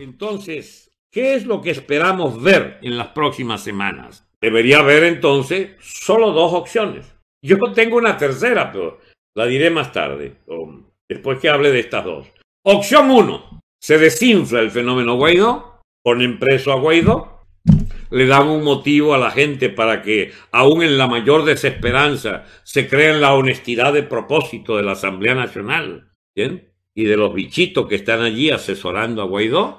Entonces, ¿qué es lo que esperamos ver en las próximas semanas? Debería haber entonces solo dos opciones. Yo tengo una tercera, pero la diré más tarde, después que hable de estas dos. Opción 1. Se desinfla el fenómeno Guaidó, ponen preso a Guaidó, le dan un motivo a la gente para que, aún en la mayor desesperanza, se crea en la honestidad de propósito de la Asamblea Nacional. ¿Bien? y de los bichitos que están allí asesorando a Guaidó.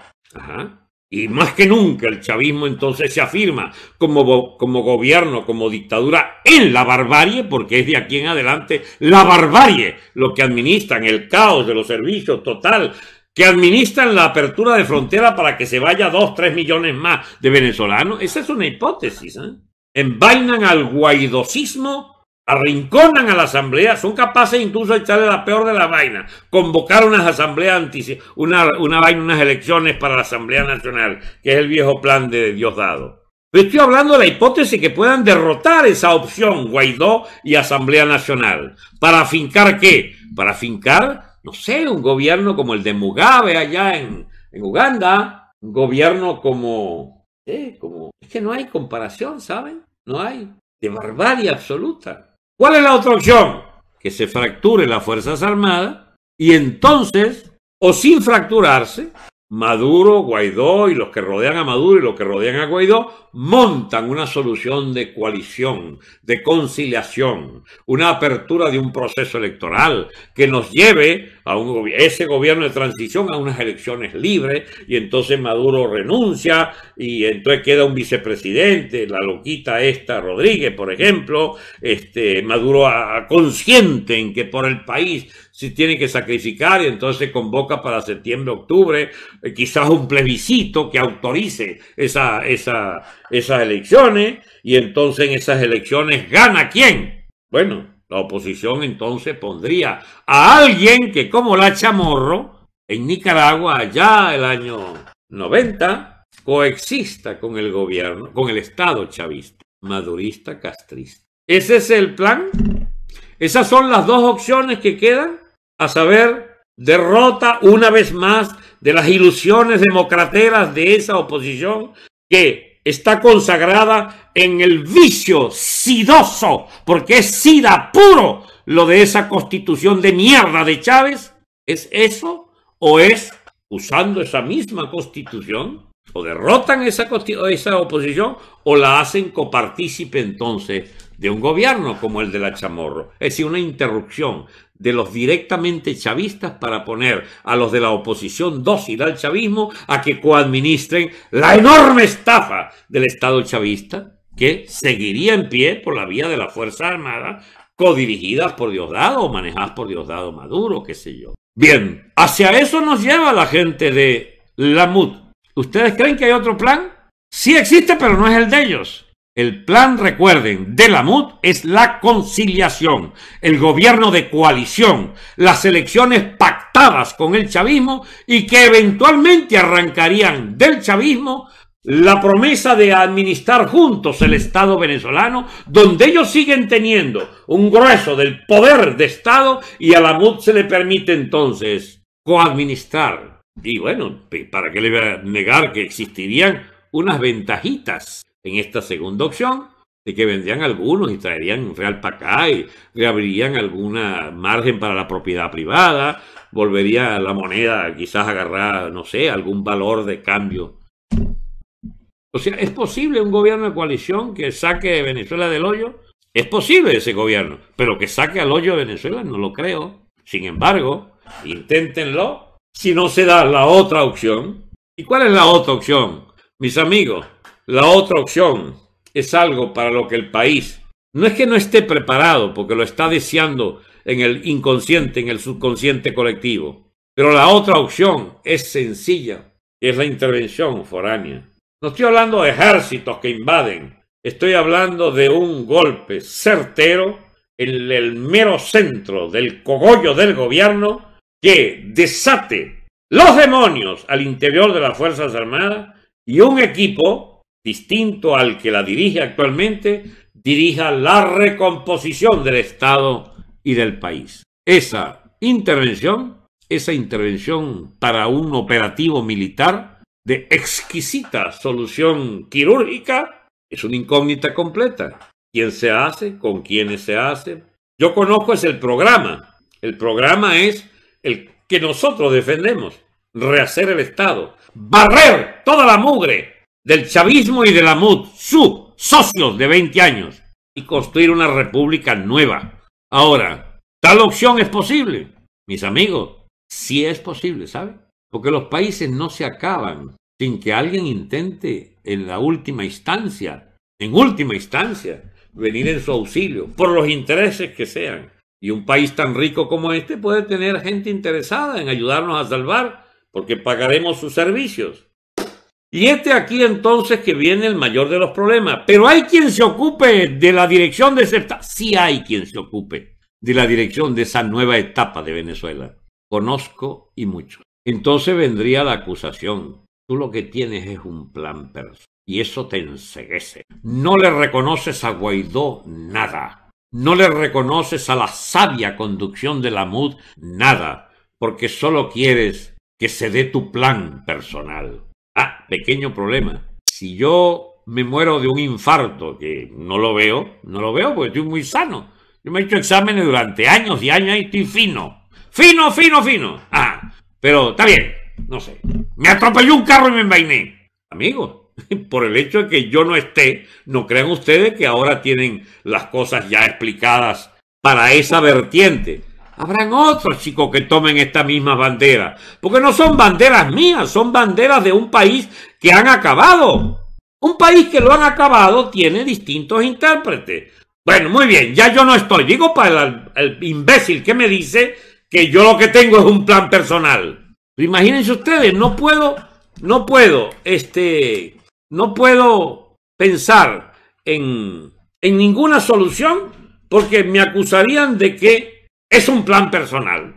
Y más que nunca el chavismo entonces se afirma como, como gobierno, como dictadura en la barbarie, porque es de aquí en adelante la barbarie lo que administran, el caos de los servicios total, que administran la apertura de frontera para que se vaya dos, tres millones más de venezolanos. Esa es una hipótesis. ¿eh? Envainan al guaidosismo arrinconan a la asamblea, son capaces incluso de echarle la peor de la vaina, convocar unas asambleas, una, una vaina, unas elecciones para la Asamblea Nacional, que es el viejo plan de Diosdado. Pero estoy hablando de la hipótesis que puedan derrotar esa opción, Guaidó y Asamblea Nacional. ¿Para fincar qué? Para fincar, no sé, un gobierno como el de Mugabe allá en, Uganda, un gobierno como, eh, como... Es que no hay comparación, ¿saben? No hay. De barbarie absoluta. ¿Cuál es la otra opción? Que se fracture las Fuerzas Armadas y entonces, o sin fracturarse, Maduro, Guaidó y los que rodean a Maduro y los que rodean a Guaidó montan una solución de coalición, de conciliación, una apertura de un proceso electoral que nos lleve a ese gobierno de transición a unas elecciones libres y entonces Maduro renuncia y entonces queda un vicepresidente, la loquita esta Rodríguez, por ejemplo, este, Maduro a, consciente en que por el país se tiene que sacrificar y entonces convoca para septiembre, octubre, eh, quizás un plebiscito que autorice esa, esa, esas elecciones y entonces en esas elecciones gana quién. Bueno, la oposición entonces pondría a alguien que como la chamorro en Nicaragua allá el año 90 coexista con el gobierno, con el Estado chavista, madurista, castrista. ¿Ese es el plan? Esas son las dos opciones que quedan, a saber, derrota una vez más de las ilusiones democrateras de esa oposición que está consagrada en el vicio sidoso, porque es sida puro lo de esa constitución de mierda de Chávez. ¿Es eso? ¿O es usando esa misma constitución? o derrotan esa, esa oposición o la hacen copartícipe entonces de un gobierno como el de la Chamorro. Es decir, una interrupción de los directamente chavistas para poner a los de la oposición dócil al chavismo a que coadministren la enorme estafa del Estado chavista que seguiría en pie por la vía de la Fuerza Armada codirigidas por Diosdado o manejadas por Diosdado Maduro, qué sé yo. Bien, hacia eso nos lleva la gente de la MUD. ¿Ustedes creen que hay otro plan? Sí existe, pero no es el de ellos. El plan, recuerden, de la MUD es la conciliación, el gobierno de coalición, las elecciones pactadas con el chavismo y que eventualmente arrancarían del chavismo la promesa de administrar juntos el Estado venezolano, donde ellos siguen teniendo un grueso del poder de Estado y a la se le permite entonces coadministrar. Y bueno, ¿para qué le voy a negar que existirían unas ventajitas? en esta segunda opción. de que vendrían algunos y traerían Real para acá y reabrirían alguna margen para la propiedad privada. Volvería la moneda quizás a agarrar, no sé, algún valor de cambio. O sea, ¿es posible un gobierno de coalición que saque Venezuela del hoyo? Es posible ese gobierno, pero que saque al hoyo de Venezuela no lo creo. Sin embargo, inténtenlo si no se da la otra opción. ¿Y cuál es la otra opción? Mis amigos, la otra opción es algo para lo que el país no es que no esté preparado, porque lo está deseando en el inconsciente, en el subconsciente colectivo. Pero la otra opción es sencilla, es la intervención foránea. No estoy hablando de ejércitos que invaden, estoy hablando de un golpe certero en el mero centro del cogollo del gobierno que desate los demonios al interior de las Fuerzas Armadas y un equipo distinto al que la dirige actualmente, dirija la recomposición del Estado y del país. Esa intervención, esa intervención para un operativo militar de exquisita solución quirúrgica, es una incógnita completa. ¿Quién se hace? ¿Con quiénes se hace? Yo conozco es el programa. El programa es el que nosotros defendemos. Rehacer el Estado. Barrer toda la mugre del chavismo y de la MUD, su, socios de 20 años, y construir una república nueva. Ahora, ¿tal opción es posible? Mis amigos, sí es posible, ¿sabe? Porque los países no se acaban sin que alguien intente en la última instancia, en última instancia, venir en su auxilio, por los intereses que sean. Y un país tan rico como este puede tener gente interesada en ayudarnos a salvar, porque pagaremos sus servicios. Y este aquí entonces que viene el mayor de los problemas. Pero hay quien se ocupe de la dirección de Sí hay quien se ocupe de la dirección de esa nueva etapa de Venezuela. Conozco y mucho. Entonces vendría la acusación. Tú lo que tienes es un plan personal. Y eso te enseguece. No le reconoces a Guaidó nada. No le reconoces a la sabia conducción de la MUD nada. Porque solo quieres que se dé tu plan personal. Ah, pequeño problema. Si yo me muero de un infarto, que no lo veo, no lo veo porque estoy muy sano. Yo me he hecho exámenes durante años y años y estoy fino. Fino, fino, fino. Ah, pero está bien, no sé. Me atropelló un carro y me envainé. Amigos, por el hecho de que yo no esté, no crean ustedes que ahora tienen las cosas ya explicadas para esa vertiente. Habrán otros chicos que tomen esta misma bandera. porque no son banderas mías, son banderas de un país que han acabado. Un país que lo han acabado tiene distintos intérpretes. Bueno, muy bien, ya yo no estoy. Digo para el, imbécil que me dice que yo lo que tengo es un plan personal. Imagínense ustedes, no puedo, no puedo, este, no puedo pensar en, en ninguna solución porque me acusarían de que es un plan personal.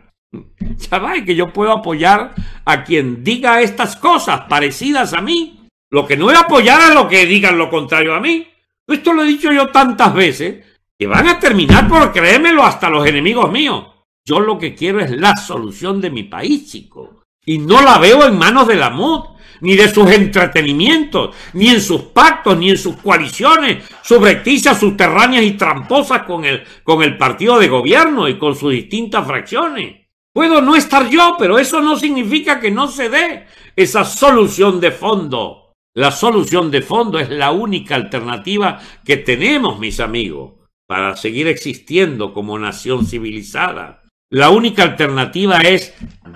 Chaval, que yo puedo apoyar a quien diga estas cosas parecidas a mí. Lo que no es apoyar a lo que digan lo contrario a mí. Esto lo he dicho yo tantas veces que van a terminar por creérmelo hasta los enemigos míos. Yo lo que quiero es la solución de mi país, chico. Y no la veo en manos de la MUD ni de sus entretenimientos, ni en sus pactos, ni en sus coaliciones subrepticias, subterráneas y tramposas con el, con el partido de gobierno y con sus distintas fracciones. Puedo no estar yo, pero eso no significa que no se dé esa solución de fondo. La solución de fondo es la única alternativa que tenemos, mis amigos, para seguir existiendo como nación civilizada. La única alternativa es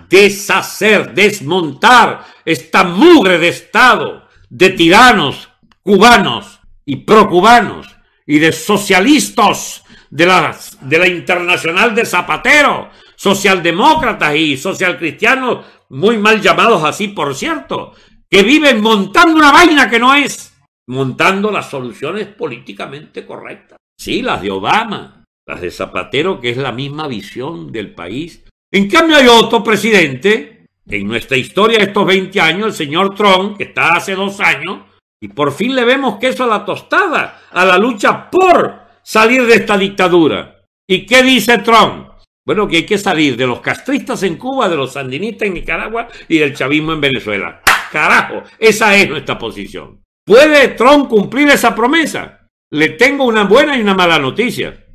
deshacer, desmontar esta mugre de Estado, de tiranos cubanos y procubanos y de socialistas de, de la Internacional de Zapatero, socialdemócratas y socialcristianos, muy mal llamados así, por cierto, que viven montando una vaina que no es, montando las soluciones políticamente correctas. Sí, las de Obama, las de Zapatero, que es la misma visión del país. En cambio hay otro presidente, en nuestra historia de estos 20 años, el señor Trump, que está hace dos años, y por fin le vemos queso a la tostada, a la lucha por salir de esta dictadura. ¿Y qué dice Trump? Bueno, que hay que salir de los castristas en Cuba, de los sandinistas en Nicaragua y del chavismo en Venezuela. Carajo, esa es nuestra posición. ¿Puede Trump cumplir esa promesa? Le tengo una buena y una mala noticia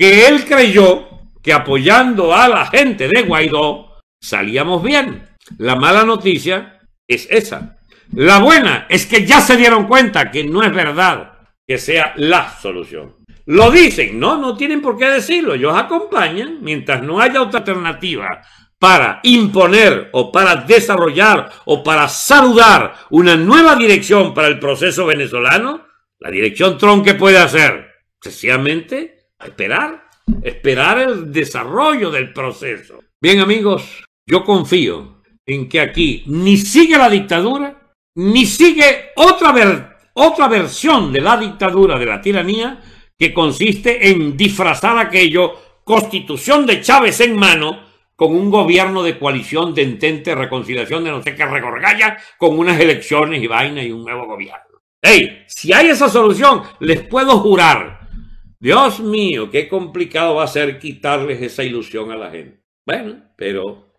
que él creyó que apoyando a la gente de Guaidó salíamos bien. La mala noticia es esa. La buena es que ya se dieron cuenta que no es verdad que sea la solución. Lo dicen, no, no tienen por qué decirlo, ellos acompañan mientras no haya otra alternativa para imponer o para desarrollar o para saludar una nueva dirección para el proceso venezolano, la dirección Trump que puede hacer, sencillamente esperar, esperar el desarrollo del proceso. Bien amigos, yo confío en que aquí ni sigue la dictadura, ni sigue otra, otra versión de la dictadura, de la tiranía, que consiste en disfrazar aquello, constitución de Chávez en mano, con un gobierno de coalición, de entente, reconciliación, de no sé qué regorgalla, con unas elecciones y vaina y un nuevo gobierno. ¡Ey! Si hay esa solución, les puedo jurar Dios mío, qué complicado va a ser quitarles esa ilusión a la gente. Bueno, pero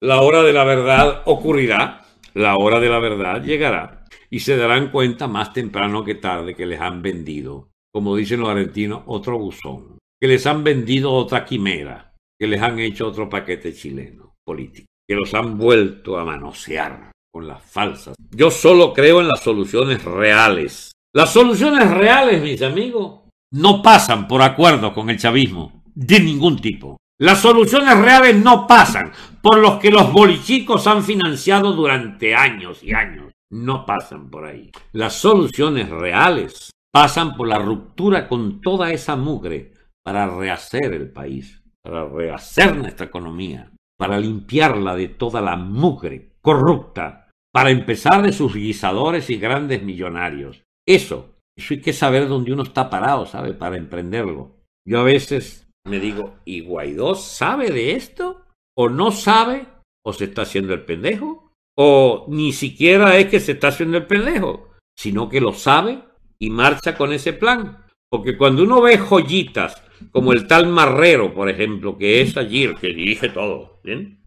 la hora de la verdad ocurrirá, la hora de la verdad llegará y se darán cuenta más temprano que tarde que les han vendido, como dicen los argentinos, otro buzón, que les han vendido otra quimera, que les han hecho otro paquete chileno político, que los han vuelto a manosear con las falsas. Yo solo creo en las soluciones reales. Las soluciones reales, mis amigos, no pasan por acuerdos con el chavismo, de ningún tipo. Las soluciones reales no pasan por los que los bolichicos han financiado durante años y años. No pasan por ahí. Las soluciones reales pasan por la ruptura con toda esa mugre para rehacer el país, para rehacer nuestra economía, para limpiarla de toda la mugre corrupta, para empezar de sus guisadores y grandes millonarios. Eso eso hay que saber dónde uno está parado, ¿sabe? Para emprenderlo. Yo a veces me digo, ¿y Guaidó sabe de esto? ¿O no sabe? ¿O se está haciendo el pendejo? ¿O ni siquiera es que se está haciendo el pendejo? Sino que lo sabe y marcha con ese plan. Porque cuando uno ve joyitas como el tal Marrero, por ejemplo, que es el que dirige todo, ¿bien?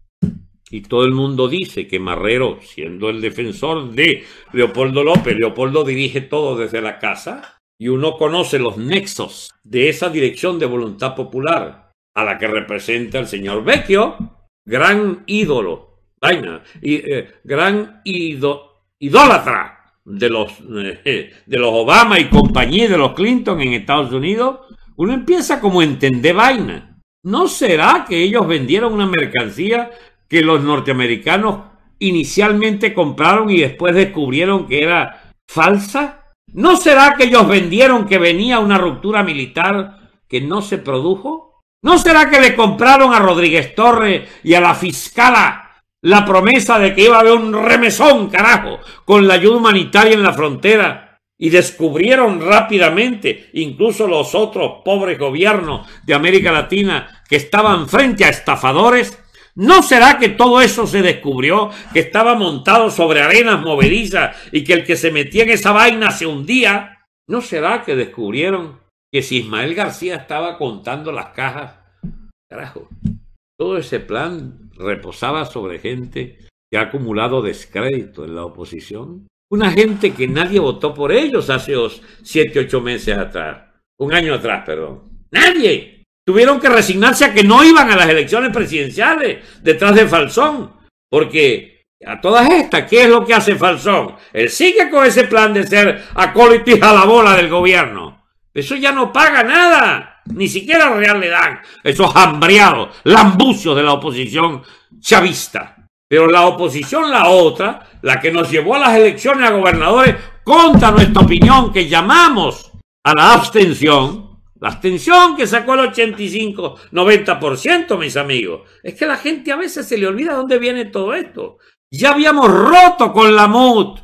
Y todo el mundo dice que Marrero, siendo el defensor de Leopoldo López, Leopoldo dirige todo desde la casa y uno conoce los nexos de esa dirección de voluntad popular a la que representa el señor Vecchio, gran ídolo, vaina, y, eh, gran ido, idólatra de los, eh, de los Obama y compañía, de los Clinton en Estados Unidos, uno empieza como a entender vaina. ¿No será que ellos vendieron una mercancía que los norteamericanos inicialmente compraron y después descubrieron que era falsa? ¿No será que ellos vendieron que venía una ruptura militar que no se produjo? ¿No será que le compraron a Rodríguez Torres y a la fiscala la promesa de que iba a haber un remesón, carajo, con la ayuda humanitaria en la frontera. Y descubrieron rápidamente, incluso los otros pobres gobiernos de América Latina que estaban frente a estafadores, ¿No será que todo eso se descubrió, que estaba montado sobre arenas movedizas y que el que se metía en esa vaina se hundía? ¿No será que descubrieron que si Ismael García estaba contando las cajas? Carajo, todo ese plan reposaba sobre gente que ha acumulado descrédito en la oposición. Una gente que nadie votó por ellos hace siete, ocho meses atrás. Un año atrás, perdón. Nadie tuvieron que resignarse a que no iban a las elecciones presidenciales detrás de Falsón, porque a todas estas, ¿qué es lo que hace Falsón? Él sigue con ese plan de ser acólito y a la bola del gobierno. Eso ya no paga nada, ni siquiera real le dan. Esos hambriados, lambucios de la oposición chavista. Pero la oposición, la otra, la que nos llevó a las elecciones a gobernadores contra nuestra opinión, que llamamos a la abstención, la abstención que sacó el 85-90%, mis amigos. Es que la gente a veces se le olvida dónde viene todo esto. Ya habíamos roto con la MUD.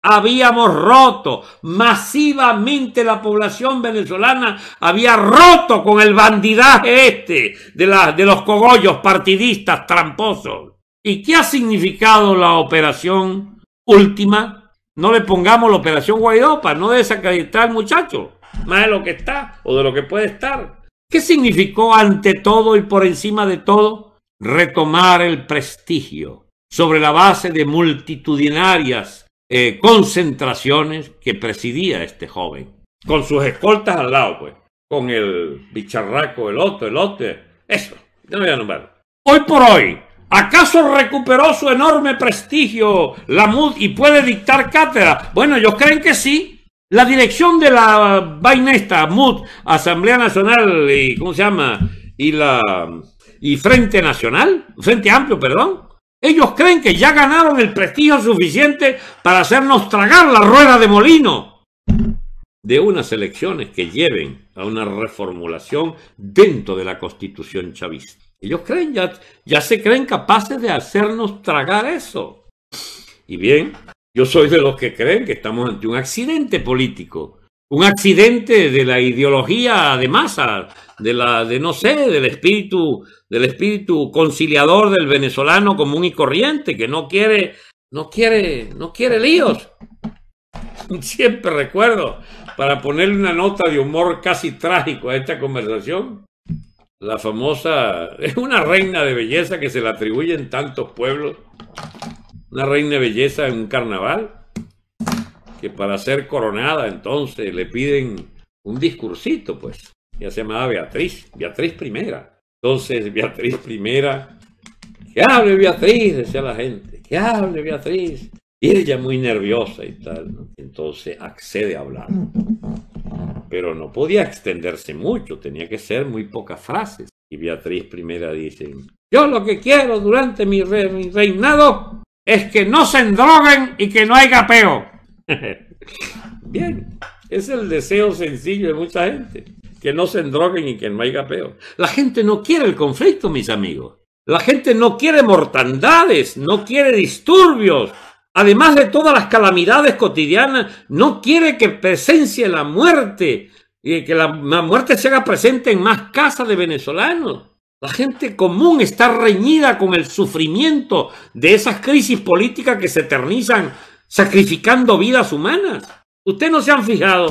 Habíamos roto masivamente la población venezolana, había roto con el bandidaje este de, de los cogollos partidistas tramposos. ¿Y qué ha significado la operación última? No le pongamos la operación Guaidó para no desacreditar al muchacho más de lo que está o de lo que puede estar. ¿Qué significó ante todo y por encima de todo retomar el prestigio sobre la base de multitudinarias eh, concentraciones que presidía este joven? Con sus escoltas al lado, pues, con el bicharraco, el otro, el otro, eso, no voy a nombrar. Hoy por hoy, ¿Acaso recuperó su enorme prestigio la MUD y puede dictar cátedra? Bueno, ellos creen que sí. La dirección de la Bainesta, MUD, Asamblea Nacional y ¿cómo se llama? Y la y Frente Nacional, Frente Amplio, perdón. Ellos creen que ya ganaron el prestigio suficiente para hacernos tragar la rueda de molino de unas elecciones que lleven a una reformulación dentro de la constitución chavista. Ellos creen, ya, ya se creen capaces de hacernos tragar eso. Y bien, yo soy de los que creen que estamos ante un accidente político, un accidente de la ideología de masa, de la, de no sé, del espíritu, del espíritu conciliador del venezolano común y corriente, que no quiere, no quiere, no quiere líos. Siempre recuerdo, para ponerle una nota de humor casi trágico a esta conversación, la famosa, es una reina de belleza que se le en tantos pueblos, una reina de belleza en un carnaval, que para ser coronada entonces le piden un discursito, pues. Ya se llama Beatriz, Beatriz I. Entonces Beatriz I, que hable Beatriz, decía la gente, que hable Beatriz. Y ella muy nerviosa y tal, entonces accede a hablar. Pero no podía extenderse mucho, tenía que ser muy pocas frases. Y Beatriz I dice, yo lo que quiero durante mi reinado es que no se endroguen y que no haya apeo. Bien, es el deseo sencillo de mucha gente, que no se endroguen y que no haya apeo. La gente no quiere el conflicto, mis amigos. La gente no quiere mortandades, no quiere disturbios. Además de todas las calamidades cotidianas, no quiere que presencie la muerte y que la, la muerte se haga presente en más casas de venezolanos. La gente común está reñida con el sufrimiento de esas crisis políticas que se eternizan sacrificando vidas humanas. Ustedes no se han fijado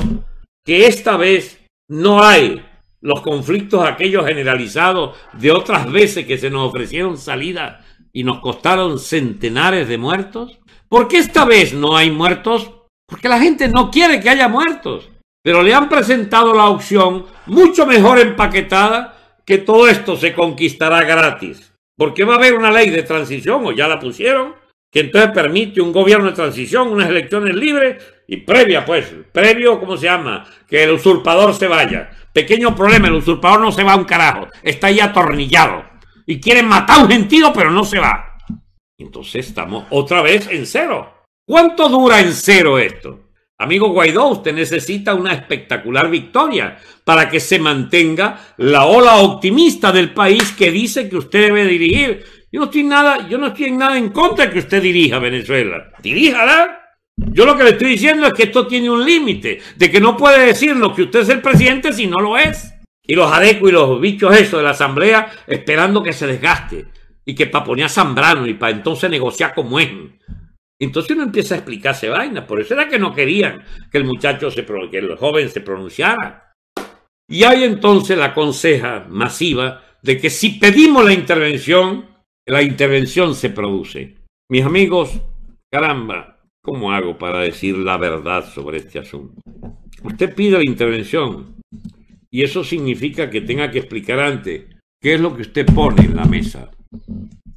que esta vez no hay los conflictos aquellos generalizados de otras veces que se nos ofrecieron salida y nos costaron centenares de muertos? ¿Por qué esta vez no hay muertos? Porque la gente no quiere que haya muertos, pero le han presentado la opción mucho mejor empaquetada que todo esto se conquistará gratis, porque va a haber una ley de transición, o ya la pusieron, que entonces permite un gobierno de transición, unas elecciones libres y previa, pues, previo, ¿cómo se llama? Que el usurpador se vaya. Pequeño problema, el usurpador no se va a un carajo, está ahí atornillado y quiere matar a un gentío, pero no se va. Entonces estamos otra vez en cero. ¿Cuánto dura en cero esto? Amigo Guaidó, usted necesita una espectacular victoria para que se mantenga la ola optimista del país que dice que usted debe dirigir. Yo no estoy nada, yo no estoy en nada en contra de que usted dirija Venezuela. Diríjala. Yo lo que le estoy diciendo es que esto tiene un límite, de que no puede decirnos que usted es el presidente si no lo es. Y los adecuos y los bichos esos de la asamblea esperando que se desgaste y que para poner a Zambrano y para entonces negociar como es. Entonces uno empieza a explicarse vaina. Por eso era que no querían que el muchacho, se, que el joven se pronunciara. Y hay entonces la conseja masiva de que si pedimos la intervención, la intervención se produce. Mis amigos, caramba, ¿cómo hago para decir la verdad sobre este asunto? Usted pide la intervención y eso significa que tenga que explicar antes qué es lo que usted pone en la mesa.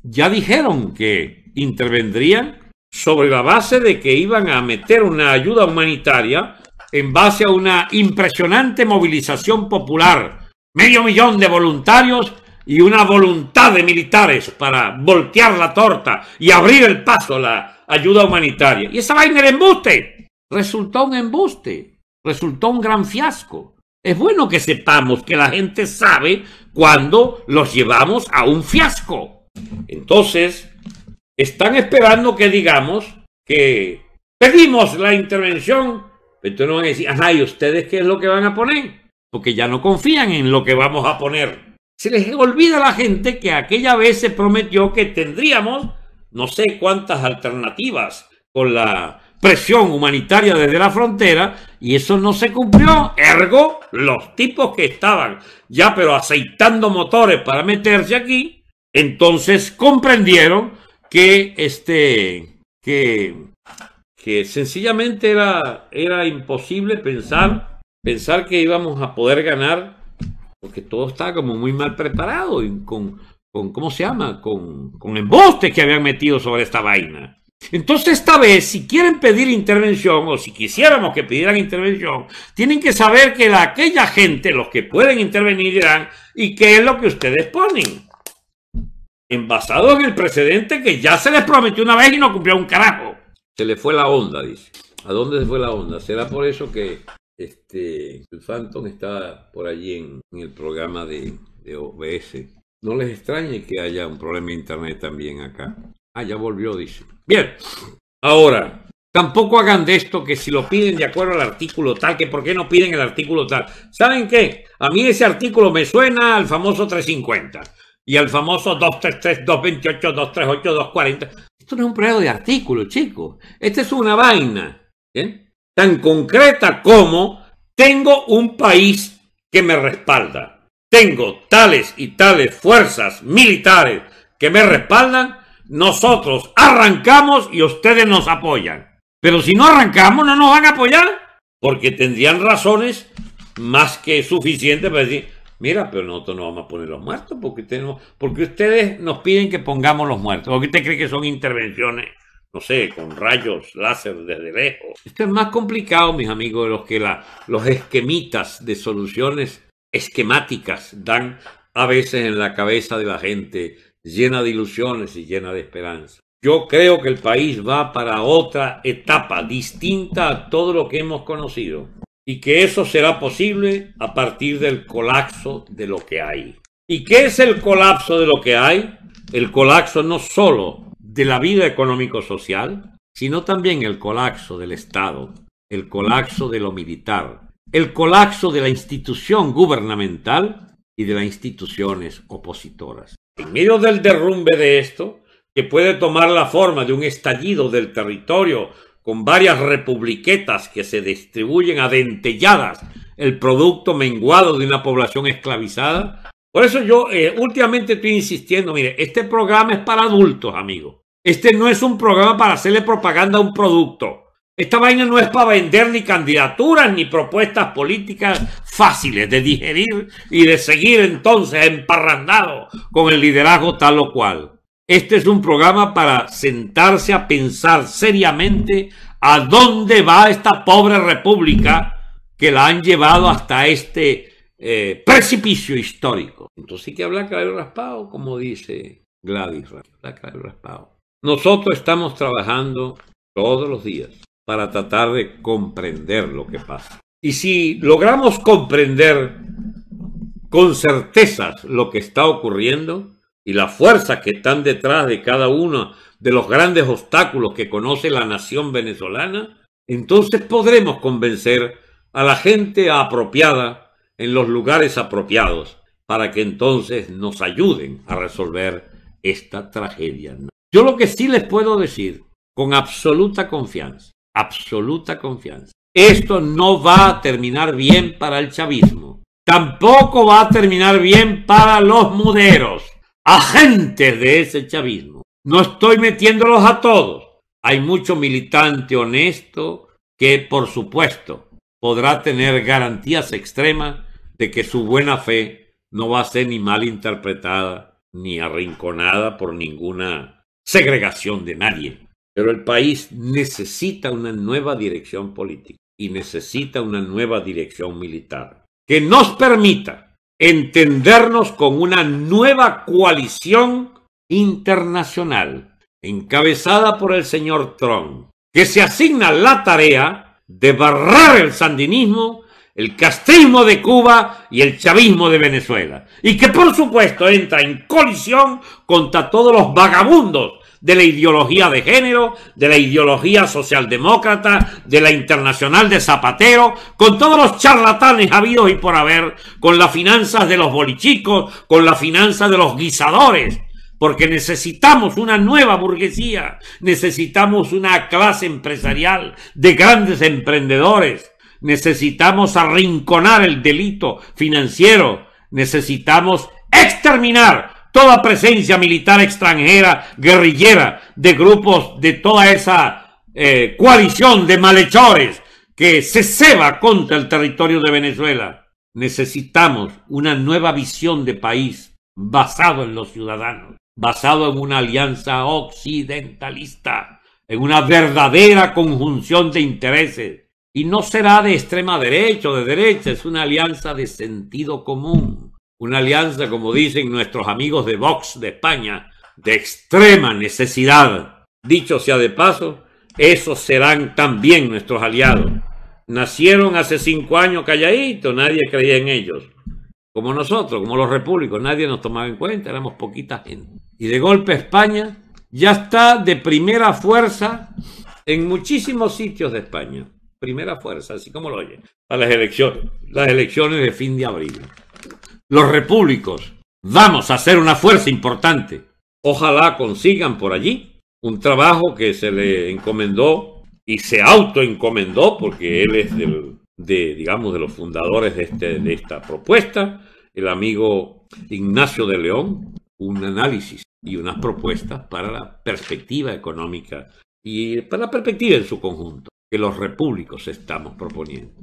Ya dijeron que intervendrían sobre la base de que iban a meter una ayuda humanitaria en base a una impresionante movilización popular, medio millón de voluntarios y una voluntad de militares para voltear la torta y abrir el paso a la ayuda humanitaria. Y esa vaina el embuste. Resultó un embuste, resultó un gran fiasco. Es bueno que sepamos que la gente sabe cuando los llevamos a un fiasco. Entonces, están esperando que digamos que pedimos la intervención. Entonces no van a decir, "Ay, ustedes qué es lo que van a poner? Porque ya no confían en lo que vamos a poner. Se les olvida a la gente que aquella vez se prometió que tendríamos no sé cuántas alternativas con la presión humanitaria desde la frontera y eso no se cumplió. Ergo, los tipos que estaban ya pero aceitando motores para meterse aquí, entonces comprendieron que este, que, sencillamente era, era imposible pensar, pensar que íbamos a poder ganar, porque todo estaba como muy mal preparado, con, con ¿cómo se llama? Con, con que habían metido sobre esta vaina. Entonces esta vez, si quieren pedir intervención o si quisiéramos que pidieran intervención, tienen que saber que aquella gente, los que pueden intervenir ¿y qué es lo que ustedes ponen? envasado en el precedente que ya se les prometió una vez y no cumplió un carajo. Se le fue la onda, dice. ¿A dónde se fue la onda? ¿Será por eso que este, el Phantom está por allí en, el programa de, de, OBS? No les extrañe que haya un problema de internet también acá. Ah, ya volvió, dice. Bien, ahora, tampoco hagan de esto que si lo piden de acuerdo al artículo tal, que por qué no piden el artículo tal. ¿Saben qué? A mí ese artículo me suena al famoso 350 y el famoso 233, 228, 238, 240. Esto no es un problema de artículo, chicos. Esta es una vaina ¿eh? tan concreta como tengo un país que me respalda. Tengo tales y tales fuerzas militares que me respaldan. Nosotros arrancamos y ustedes nos apoyan. Pero si no arrancamos, no nos van a apoyar. Porque tendrían razones más que suficientes para decir, Mira, pero nosotros no vamos a poner los muertos porque, porque ustedes nos piden que pongamos los muertos. ¿O usted cree que son intervenciones no sé, con rayos láser desde lejos. Esto es más complicado, mis amigos, de los que los esquemitas de soluciones esquemáticas dan a veces en la cabeza de la gente, llena de ilusiones y llena de esperanza. Yo creo que el país va para otra etapa distinta a todo lo que hemos conocido y que eso será posible a partir del colapso de lo que hay. ¿Y qué es el colapso de lo que hay? El colapso no solo de la vida económico-social, sino también el colapso del Estado, el colapso de lo militar, el colapso de la institución gubernamental y de las instituciones opositoras. En medio del derrumbe de esto, que puede tomar la forma de un estallido del territorio con varias republiquetas que se distribuyen adentelladas el producto menguado de una población esclavizada. Por eso yo eh, últimamente estoy insistiendo, mire, este programa es para adultos, amigos. Este no es un programa para hacerle propaganda a un producto. Esta vaina no es para vender ni candidaturas ni propuestas políticas fáciles de digerir y de seguir entonces emparrandado con el liderazgo tal o cual. Este es un programa para sentarse a pensar seriamente a dónde va esta pobre república que la han llevado hasta este eh, precipicio histórico. Entonces sí que habla claro raspado, como dice Gladys, Nosotros estamos trabajando todos los días para tratar de comprender lo que pasa. Y si logramos comprender con certezas lo que está ocurriendo, y las fuerzas que están detrás de cada uno de los grandes obstáculos que conoce la nación venezolana, entonces podremos convencer a la gente apropiada en los lugares apropiados para que entonces nos ayuden a resolver esta tragedia. Yo lo que sí les puedo decir con absoluta confianza, absoluta confianza, esto no va a terminar bien para el chavismo, tampoco va a terminar bien para los muderos agentes de ese chavismo. No estoy metiéndolos a todos. Hay mucho militante honesto que, por supuesto, podrá tener garantías extremas de que su buena fe no va a ser ni mal interpretada ni arrinconada por ninguna segregación de nadie. Pero el país necesita una nueva dirección política y necesita una nueva dirección militar que nos permita entendernos con una nueva coalición internacional encabezada por el señor Trump, que se asigna la tarea de barrar el sandinismo, el castrismo de Cuba y el chavismo de Venezuela, y que por supuesto entra en colisión contra todos los vagabundos de la ideología de género, de la ideología socialdemócrata, de la internacional de Zapatero, con todos los charlatanes habidos y por haber, con las finanzas de los bolichicos, con las finanzas de los guisadores porque necesitamos una nueva burguesía, necesitamos una clase empresarial de grandes emprendedores, necesitamos arrinconar el delito financiero, necesitamos exterminar toda presencia militar extranjera, guerrillera, de grupos de toda esa eh, coalición de malhechores que se ceba contra el territorio de Venezuela. Necesitamos una nueva visión de país basado en los ciudadanos, basado en una alianza occidentalista, en una verdadera conjunción de intereses. Y no será de extrema derecha o de derecha, es una alianza de sentido común una alianza, como dicen nuestros amigos de Vox de España, de extrema necesidad. Dicho sea de paso, esos serán también nuestros aliados. Nacieron hace cinco años calladitos, nadie creía en ellos. Como nosotros, como los repúblicos, nadie nos tomaba en cuenta, éramos poquita gente. Y de golpe España ya está de primera fuerza en muchísimos sitios de España. Primera fuerza, así como lo oye. a las elecciones, las elecciones de fin de abril. Los repúblicos, vamos a ser una fuerza importante. Ojalá consigan por allí un trabajo que se le encomendó y se autoencomendó porque él es de, digamos, de los fundadores de, este, de esta propuesta, el amigo Ignacio de León, un análisis y unas propuestas para la perspectiva económica y para la perspectiva en su conjunto que los repúblicos estamos proponiendo.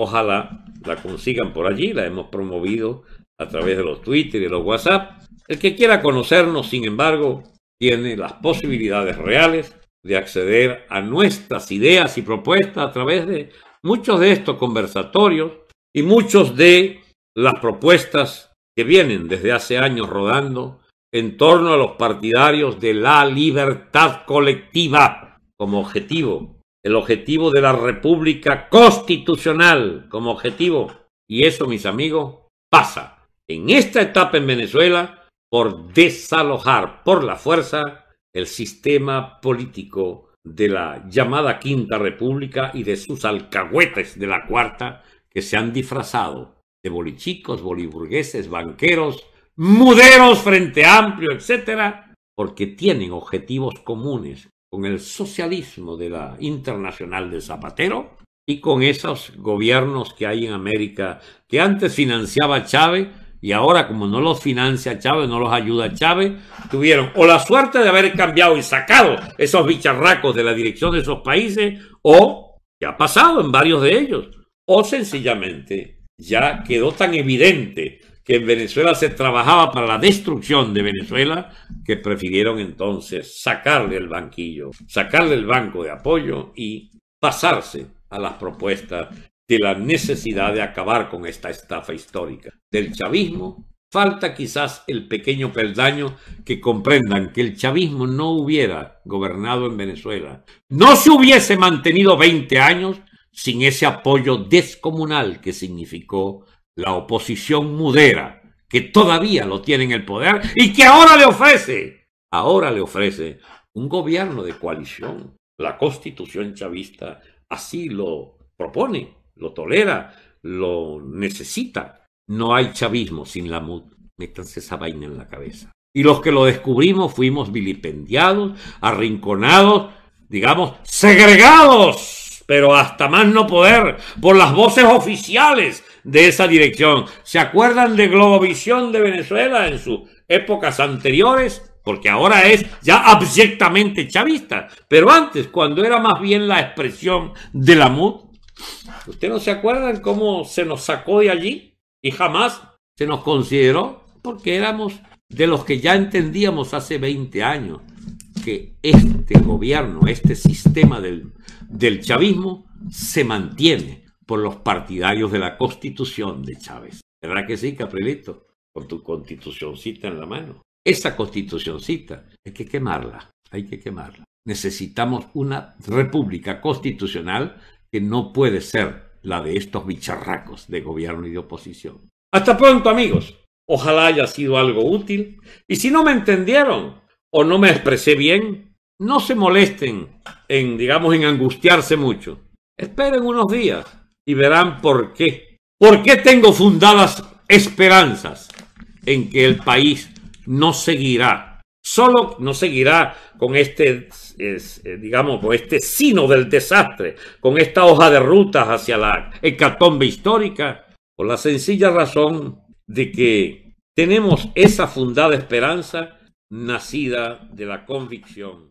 Ojalá la consigan por allí, la hemos promovido a través de los Twitter y los WhatsApp. El que quiera conocernos, sin embargo, tiene las posibilidades reales de acceder a nuestras ideas y propuestas a través de muchos de estos conversatorios y muchos de las propuestas que vienen desde hace años rodando en torno a los partidarios de la libertad colectiva como objetivo, el objetivo de la república constitucional como objetivo. Y eso, mis amigos, pasa en esta etapa en Venezuela por desalojar por la fuerza el sistema político de la llamada Quinta República y de sus alcahuetes de la Cuarta que se han disfrazado de bolichicos, boliburgueses, banqueros, muderos, frente amplio, etc., porque tienen objetivos comunes con el socialismo de la Internacional de Zapatero y con esos gobiernos que hay en América que antes financiaba Chávez y ahora, como no los financia Chávez, no los ayuda Chávez, tuvieron o la suerte de haber cambiado y sacado esos bicharracos de la dirección de esos países, o, ya ha pasado en varios de ellos, o sencillamente ya quedó tan evidente que en Venezuela se trabajaba para la destrucción de Venezuela, que prefirieron entonces sacarle el banquillo, sacarle el banco de apoyo y pasarse a las propuestas de la necesidad de acabar con esta estafa histórica. Del chavismo falta quizás el pequeño peldaño que comprendan que el chavismo no hubiera gobernado en Venezuela, no se hubiese mantenido 20 años sin ese apoyo descomunal que significó la oposición mudera, que todavía lo tiene en el poder y que ahora le ofrece, ahora le ofrece un gobierno de coalición. La constitución chavista así lo propone lo tolera, lo necesita. No hay chavismo sin la MUD. Métanse esa vaina en la cabeza. Y los que lo descubrimos fuimos vilipendiados, arrinconados, digamos, segregados, pero hasta más no poder, por las voces oficiales de esa dirección. ¿Se acuerdan de Globovisión de Venezuela en sus épocas anteriores? Porque ahora es ya abyectamente chavista. Pero antes, cuando era más bien la expresión de la MUD, ¿Usted no se acuerdan cómo se nos sacó de allí? Y jamás se nos consideró porque éramos de los que ya entendíamos hace 20 años que este gobierno, este sistema del, del chavismo se mantiene por los partidarios de la constitución de Chávez. ¿Verdad que sí, Caprilito? Con tu constitucioncita en la mano. Esa constitucioncita hay que quemarla, hay que quemarla. Necesitamos una república constitucional que no puede ser la de estos bicharracos de gobierno y de oposición. Hasta pronto amigos. Ojalá haya sido algo útil. Y si no me entendieron o no me expresé bien, no se molesten en, digamos, en angustiarse mucho. Esperen unos días y verán por qué. ¿Por qué tengo fundadas esperanzas en que el país no seguirá Solo no seguirá con este, eh, digamos, con este sino del desastre, con esta hoja de rutas hacia la hecatombe histórica, por la sencilla razón de que tenemos esa fundada esperanza nacida de la convicción.